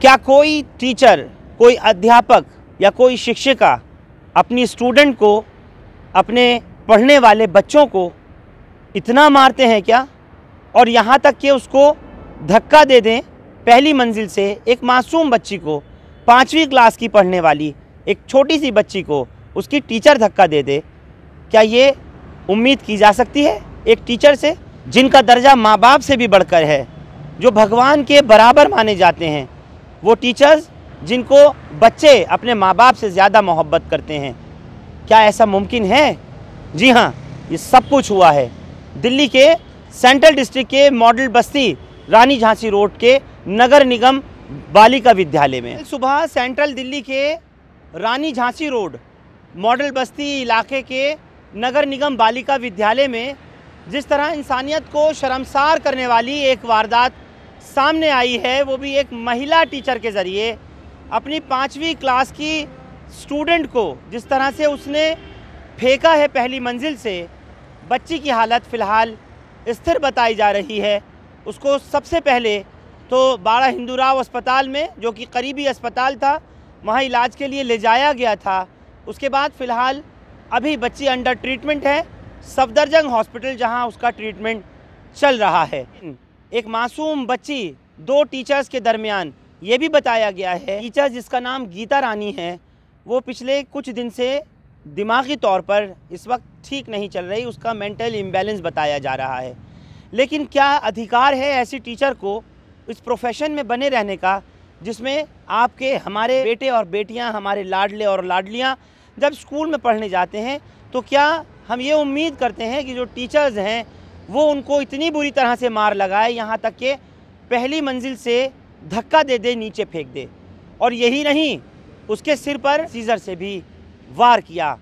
क्या कोई टीचर कोई अध्यापक या कोई शिक्षिका अपनी स्टूडेंट को अपने पढ़ने वाले बच्चों को इतना मारते हैं क्या और यहाँ तक कि उसको धक्का दे दें पहली मंजिल से एक मासूम बच्ची को पाँचवीं क्लास की पढ़ने वाली एक छोटी सी बच्ची को उसकी टीचर धक्का दे दे क्या ये उम्मीद की जा सकती है एक टीचर से जिनका दर्जा माँ बाप से भी बढ़कर है जो भगवान के बराबर माने जाते हैं वो टीचर्स जिनको बच्चे अपने माँ बाप से ज़्यादा मोहब्बत करते हैं क्या ऐसा मुमकिन है जी हाँ ये सब कुछ हुआ है दिल्ली के सेंट्रल डिस्ट्रिक्ट के मॉडल बस्ती रानी झांसी रोड के नगर निगम बालिका विद्यालय में सुबह सेंट्रल दिल्ली के रानी झांसी रोड मॉडल बस्ती इलाके के नगर निगम बालिका विद्यालय में जिस तरह इंसानियत को शर्मसार करने वाली एक वारदात सामने आई है वो भी एक महिला टीचर के ज़रिए अपनी पाँचवीं क्लास की स्टूडेंट को जिस तरह से उसने फेंका है पहली मंजिल से बच्ची की हालत फ़िलहाल स्थिर बताई जा रही है उसको सबसे पहले तो बाड़ा हिंदूराव अस्पताल में जो कि करीबी अस्पताल था वहाँ इलाज के लिए ले जाया गया था उसके बाद फ़िलहाल अभी बच्ची अंडर ट्रीटमेंट है सफदरजंग हॉस्पिटल जहाँ उसका ट्रीटमेंट चल रहा है एक मासूम बच्ची दो टीचर्स के दरमियान ये भी बताया गया है टीचर जिसका नाम गीता रानी है वो पिछले कुछ दिन से दिमागी तौर पर इस वक्त ठीक नहीं चल रही उसका मेंटल इम्बेलेंस बताया जा रहा है लेकिन क्या अधिकार है ऐसी टीचर को इस प्रोफेशन में बने रहने का जिसमें आपके हमारे बेटे और बेटियां हमारे लाडले और लाडलियां जब स्कूल में पढ़ने जाते हैं तो क्या हम ये उम्मीद करते हैं कि जो टीचर्स हैं वो उनको इतनी बुरी तरह से मार लगाए यहाँ तक कि पहली मंजिल से धक्का दे दे नीचे फेंक दे और यही नहीं उसके सिर पर सीज़र से भी वार किया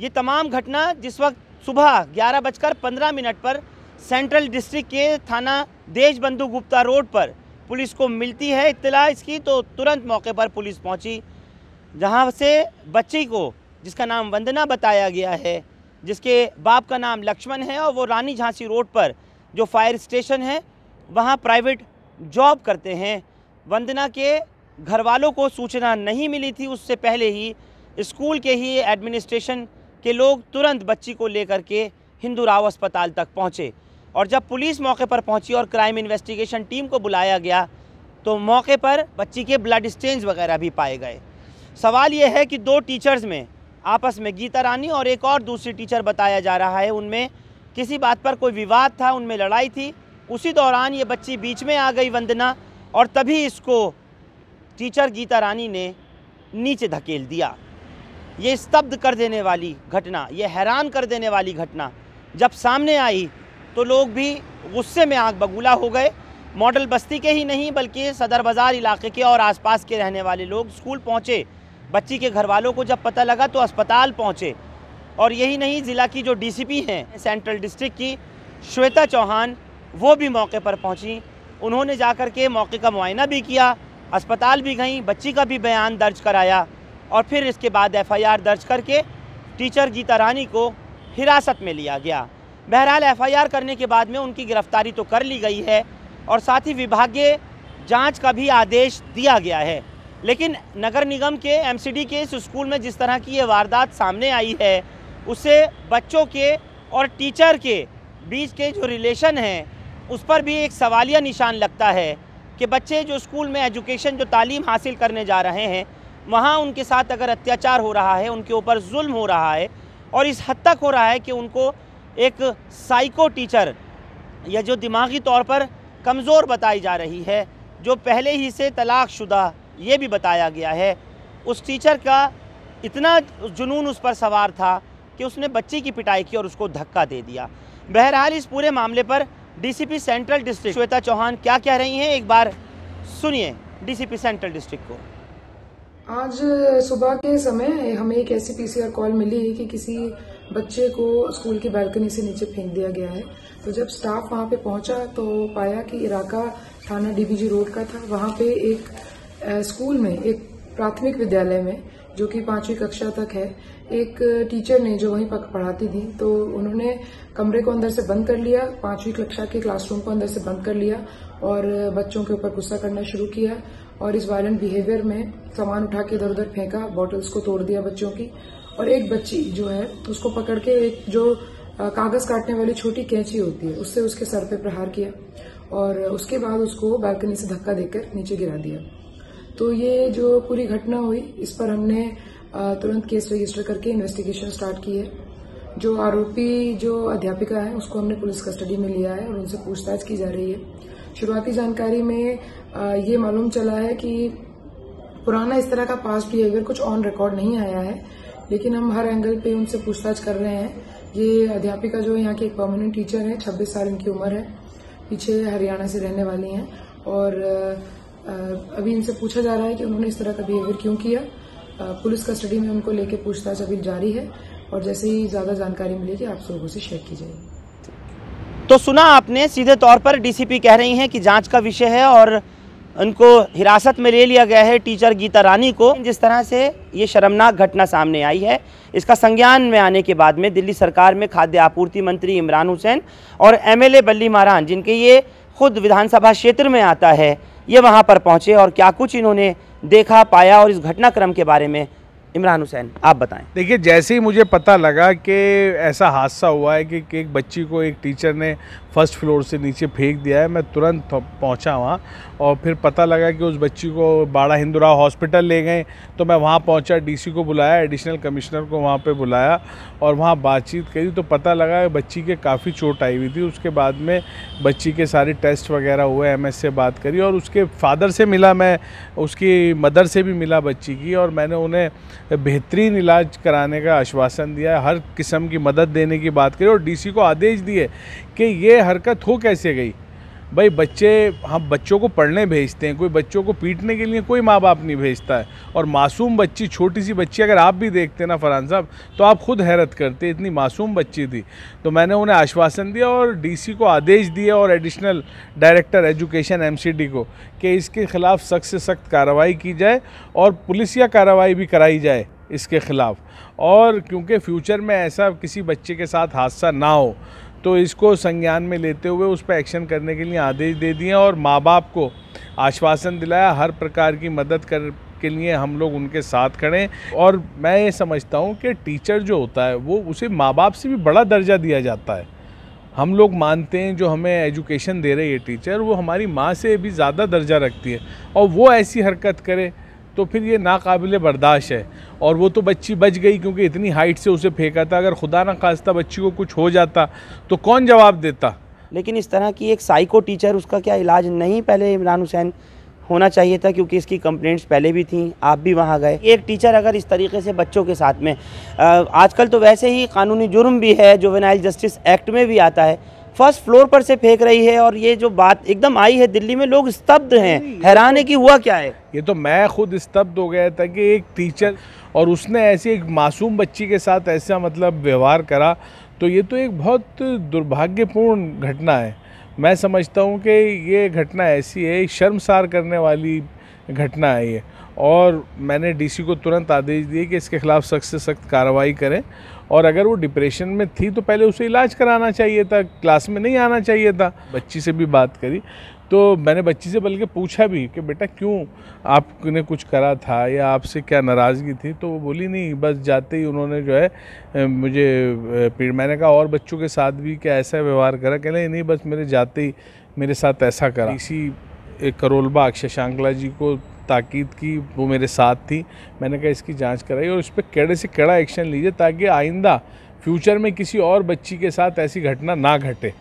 ये तमाम घटना जिस वक्त सुबह ग्यारह बजकर पंद्रह मिनट पर सेंट्रल डिस्ट्रिक्ट के थाना देश बंधु गुप्ता रोड पर पुलिस को मिलती है इतला इसकी तो तुरंत मौके पर पुलिस पहुंची जहां से बच्ची को जिसका नाम वंदना बताया गया है जिसके बाप का नाम लक्ष्मण है और वो रानी झांसी रोड पर जो फायर स्टेशन है वहाँ प्राइवेट जॉब करते हैं वंदना के घर वालों को सूचना नहीं मिली थी उससे पहले ही स्कूल के ही एडमिनिस्ट्रेशन के लोग तुरंत बच्ची को लेकर के हिंदू राव अस्पताल तक पहुँचे और जब पुलिस मौके पर पहुँची और क्राइम इन्वेस्टिगेशन टीम को बुलाया गया तो मौके पर बच्ची के ब्लड स्टेन्स वगैरह भी पाए गए सवाल यह है कि दो टीचर्स में आपस में गीता रानी और एक और दूसरी टीचर बताया जा रहा है उनमें किसी बात पर कोई विवाद था उनमें लड़ाई थी उसी दौरान ये बच्ची बीच में आ गई वंदना और तभी इसको टीचर गीता रानी ने नीचे धकेल दिया ये स्तब्ध कर देने वाली घटना ये हैरान कर देने वाली घटना जब सामने आई तो लोग भी गुस्से में आग बगुला हो गए मॉडल बस्ती के ही नहीं बल्कि सदर बाज़ार इलाके के और आसपास के रहने वाले लोग स्कूल पहुँचे बच्ची के घर वालों को जब पता लगा तो अस्पताल पहुँचे और यही नहीं ज़िला की जो डीसीपी हैं सेंट्रल डिस्ट्रिक्ट की श्वेता चौहान वो भी मौके पर पहुँची उन्होंने जा कर के मौके का मुआयना भी किया अस्पताल भी गई बच्ची का भी बयान दर्ज कराया और फिर इसके बाद एफआईआर दर्ज करके टीचर गीता रानी को हिरासत में लिया गया बहरहाल एफ करने के बाद में उनकी गिरफ्तारी तो कर ली गई है और साथ ही विभागीय जांच का भी आदेश दिया गया है लेकिन नगर निगम के एमसीडी के इस स्कूल में जिस तरह की ये वारदात सामने आई है उससे बच्चों के और टीचर के बीच के जो रिलेशन हैं उस पर भी एक सवालिया निशान लगता है कि बच्चे जो स्कूल में एजुकेशन जो तालीम हासिल करने जा रहे हैं वहाँ उनके साथ अगर अत्याचार हो रहा है उनके ऊपर जुल्म हो रहा है और इस हद तक हो रहा है कि उनको एक साइको टीचर या जो दिमागी तौर पर कमज़ोर बताई जा रही है जो पहले ही से तलाक शुदा ये भी बताया गया है उस टीचर का इतना जुनून उस पर सवार था कि उसने बच्ची की पिटाई की और उसको धक्का दे दिया बहरहाल इस पूरे मामले पर DCP central district Shweta Chauhan क्या कह रही हैं एक बार सुनिए डीसीपी सेंट्रल डिस्ट्रिक्ट को आज सुबह के समय हमें एक ऐसी पीसीआर कॉल मिली है कि किसी बच्चे को स्कूल की बालकनी से नीचे फेंक दिया गया है तो जब स्टाफ वहां पे पहुंचा तो पाया कि इराका थाना डीबीजी रोड का था वहां पे एक स्कूल में एक प्राथमिक विद्यालय में जो कि पांचवी कक्षा तक है एक टीचर ने जो वहीं पढ़ाती थी तो उन्होंने कमरे को अंदर से बंद कर लिया पांचवी कक्षा के क्लासरूम को अंदर से बंद कर लिया और बच्चों के ऊपर गुस्सा करना शुरू किया और इस वायलेंट बिहेवियर में सामान उठा के इधर उधर फेंका बॉटल्स को तोड़ दिया बच्चों की और एक बच्ची जो है उसको पकड़ के एक जो कागज काटने वाली छोटी कैंची होती है उससे उसके सर पर प्रहार किया और उसके बाद उसको बालकनी से धक्का देकर नीचे गिरा दिया तो ये जो पूरी घटना हुई इस पर हमने तुरंत केस रजिस्टर करके इन्वेस्टिगेशन स्टार्ट की है जो आरोपी जो अध्यापिका है उसको हमने पुलिस कस्टडी में लिया है और उनसे पूछताछ की जा रही है शुरुआती जानकारी में ये मालूम चला है कि पुराना इस तरह का पास्ट बिहेवियर कुछ ऑन रिकॉर्ड नहीं आया है लेकिन हम हर एंगल पे उनसे पूछताछ कर रहे हैं ये अध्यापिका जो यहाँ की एक परमानेंट टीचर है छब्बीस साल इनकी उम्र है पीछे हरियाणा से रहने वाली हैं और अभी इनसे पूछा जा रहा है कि उन्होंने इस तरह का बिहेवियर क्यों किया पुलिस कस्टडी में उनको लेके पूछताछ अभी जारी है और जैसे ही ज़्यादा जानकारी मिलेगी आप लोगों से शेयर की जाएगी तो सुना आपने सीधे तौर पर डीसीपी कह रही हैं कि जांच का विषय है और उनको हिरासत में ले लिया गया है टीचर गीता रानी को जिस तरह से ये शर्मनाक घटना सामने आई है इसका संज्ञान में आने के बाद में दिल्ली सरकार में खाद्य आपूर्ति मंत्री इमरान हुसैन और एमएलए बल्ली मारान जिनके ये खुद विधानसभा क्षेत्र में आता है ये वहाँ पर पहुँचे और क्या कुछ इन्होंने देखा पाया और इस घटनाक्रम के बारे में इमरान हुसैन आप बताएं देखिए जैसे ही मुझे पता लगा कि ऐसा हादसा हुआ है कि, कि एक बच्ची को एक टीचर ने फर्स्ट फ्लोर से नीचे फेंक दिया है मैं तुरंत पहुंचा वहाँ और फिर पता लगा कि उस बच्ची को बाड़ा हिंदुराव हॉस्पिटल ले गए तो मैं वहाँ पहुँचा डीसी को बुलाया एडिशनल कमिश्नर को वहाँ पर बुलाया और वहाँ बातचीत करी तो पता लगा बच्ची के काफ़ी चोट आई हुई थी उसके बाद में बच्ची के सारे टेस्ट वगैरह हुए एम से बात करी और उसके फादर से मिला मैं उसकी मदर से भी मिला बच्ची की और मैंने उन्हें बेहतरीन इलाज कराने का आश्वासन दिया हर किस्म की मदद देने की बात करी और डीसी को आदेश दिए कि ये हरकत हो कैसे गई भाई बच्चे हम बच्चों को पढ़ने भेजते हैं कोई बच्चों को पीटने के लिए कोई माँ बाप नहीं भेजता है और मासूम बच्ची छोटी सी बच्ची अगर आप भी देखते हैं ना फरहान साहब तो आप खुद हैरत करते इतनी मासूम बच्ची थी तो मैंने उन्हें आश्वासन दिया और डीसी को आदेश दिया और एडिशनल डायरेक्टर एजुकेशन एम को कि इसके ख़िलाफ़ सख्त से सख्त कार्रवाई की जाए और पुलिसिया कार्रवाई भी कराई जाए इसके ख़िलाफ़ और क्योंकि फ्यूचर में ऐसा किसी बच्चे के साथ हादसा ना हो तो इसको संज्ञान में लेते हुए उस पर एक्शन करने के लिए आदेश दे दिए और माँ बाप को आश्वासन दिलाया हर प्रकार की मदद कर के लिए हम लोग उनके साथ खड़े और मैं ये समझता हूँ कि टीचर जो होता है वो उसे माँ बाप से भी बड़ा दर्जा दिया जाता है हम लोग मानते हैं जो हमें एजुकेशन दे रही है टीचर वो हमारी माँ से भी ज़्यादा दर्जा रखती है और वो ऐसी हरकत करे तो फिर ये नाकबिल बर्दाश्त है और वो तो बच्ची बच गई क्योंकि इतनी हाइट से उसे फेंका था अगर खुदा ना खास्ता बच्ची को कुछ हो जाता तो कौन जवाब देता लेकिन इस तरह की एक साइको टीचर उसका क्या इलाज नहीं पहले इमरान हुसैन होना चाहिए था क्योंकि इसकी कंप्लेंट्स पहले भी थी आप भी वहाँ गए एक टीचर अगर इस तरीके से बच्चों के साथ में आजकल तो वैसे ही कानूनी जुर्म भी है जो जस्टिस एक्ट में भी आता है फर्स्ट फ्लोर पर से फेंक रही है और ये जो बात एकदम आई है दिल्ली में लोग स्तब्ध हैं हैरान है कि हुआ क्या है ये तो मैं खुद स्तब्ध हो गया था कि एक टीचर और उसने ऐसी एक मासूम बच्ची के साथ ऐसा मतलब व्यवहार करा तो ये तो एक बहुत दुर्भाग्यपूर्ण घटना है मैं समझता हूँ कि ये घटना ऐसी है शर्मसार करने वाली घटना है ये और मैंने डीसी को तुरंत आदेश दिए कि इसके खिलाफ सख्त से सख्त कार्रवाई करें और अगर वो डिप्रेशन में थी तो पहले उसे इलाज कराना चाहिए था क्लास में नहीं आना चाहिए था बच्ची से भी बात करी तो मैंने बच्ची से बल्कि पूछा भी कि बेटा क्यों आपने कुछ करा था या आपसे क्या नाराज़गी थी तो वो बोली नहीं बस जाते ही उन्होंने जो है मुझे पीड़ मैंने कहा और बच्चों के साथ भी क्या ऐसा व्यवहार करा कह नहीं बस मेरे जाते ही मेरे साथ ऐसा करा इसी करोलबाग शशांकला जी को ताकीद की वो मेरे साथ थी मैंने कहा इसकी जांच कराई और इस पर कड़े से कड़ा एक्शन लीजिए ताकि आइंदा फ्यूचर में किसी और बच्ची के साथ ऐसी घटना ना घटे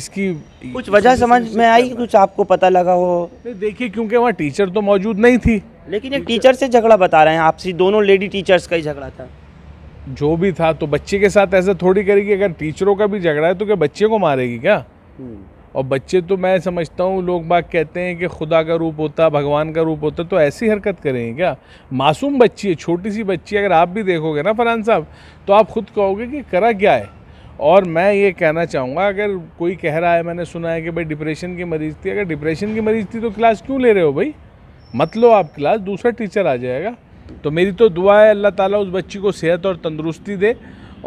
इसकी कुछ वजह समझ में आई कुछ आपको पता लगा हो देखिए क्योंकि वहाँ टीचर तो मौजूद नहीं थी लेकिन एक टीचर से झगड़ा बता रहे हैं आपसी दोनों लेडी टीचर्स का ही झगड़ा था जो भी था तो बच्चे के साथ ऐसा थोड़ी करेगी अगर टीचरों का भी झगड़ा है तो क्या बच्चे को मारेगी क्या हम्म। और बच्चे तो मैं समझता हूँ लोग बात कहते हैं कि खुदा का रूप होता भगवान का रूप होता तो ऐसी हरकत करेंगे क्या मासूम बच्ची है छोटी सी बच्ची अगर आप भी देखोगे ना फरहान साहब तो आप खुद कहोगे कि करा क्या है और मैं ये कहना चाहूँगा अगर कोई कह रहा है मैंने सुना है कि भाई डिप्रेशन की मरीज़ थी अगर डिप्रेशन की मरीज़ थी तो क्लास क्यों ले रहे हो भाई मत लो आप क्लास दूसरा टीचर आ जाएगा तो मेरी तो दुआ है अल्लाह ताला उस बच्ची को सेहत और तंदुरुस्ती दे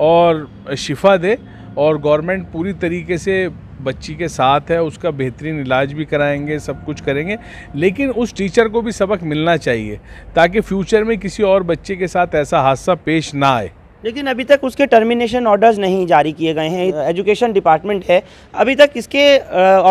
और शिफा दे और गवर्नमेंट पूरी तरीके से बच्ची के साथ है उसका बेहतरीन इलाज भी कराएंगे सब कुछ करेंगे लेकिन उस टीचर को भी सबक मिलना चाहिए ताकि फ्यूचर में किसी और बच्चे के साथ ऐसा हादसा पेश ना आए लेकिन अभी तक उसके टर्मिनेशन ऑर्डर्स नहीं जारी किए गए हैं एजुकेशन डिपार्टमेंट है अभी तक इसके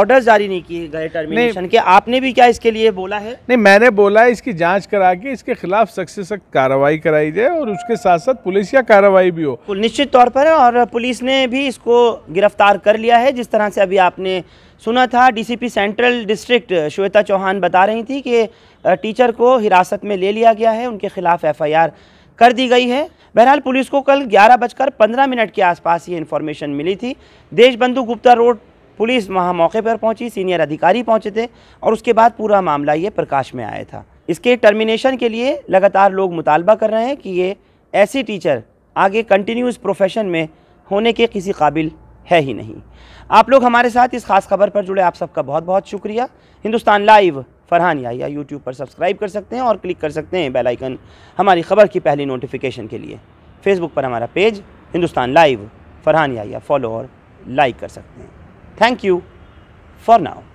ऑर्डर्स जारी नहीं किए गए टर्मिनेशन के आपने भी क्या इसके लिए बोला है नहीं मैंने बोला है इसकी जांच करा के इसके खिलाफ सख्त से सख्त कार्रवाई कराई जाए और उसके साथ साथ पुलिस या कार्रवाई भी हो निश्चित तौर पर और पुलिस ने भी इसको गिरफ्तार कर लिया है जिस तरह से अभी आपने सुना था D central district Shweta Chauhan बता रही थी कि टीचर को हिरासत में ले लिया गया है उनके खिलाफ एफ कर दी गई है बहरहाल पुलिस को कल ग्यारह बजकर पंद्रह मिनट के आसपास ये इन्फॉर्मेशन मिली थी देशबंधु गुप्ता रोड पुलिस वहाँ मौके पर पहुंची सीनियर अधिकारी पहुंचे थे और उसके बाद पूरा मामला ये प्रकाश में आया था इसके टर्मिनेशन के लिए लगातार लोग मुतालबा कर रहे हैं कि ये ऐसे टीचर आगे कंटिन्यूस प्रोफेशन में होने के किसी काबिल है ही नहीं आप लोग हमारे साथ इस खास खबर पर जुड़े आप सबका बहुत बहुत शुक्रिया हिंदुस्तान लाइव फ़रहान या यूट्यूब पर सब्सक्राइब कर सकते हैं और क्लिक कर सकते हैं बेल आइकन हमारी ख़बर की पहली नोटिफिकेशन के लिए फेसबुक पर हमारा पेज हिंदुस्तान लाइव फ़रहान या फॉलो और लाइक कर सकते हैं थैंक यू फॉर नाउ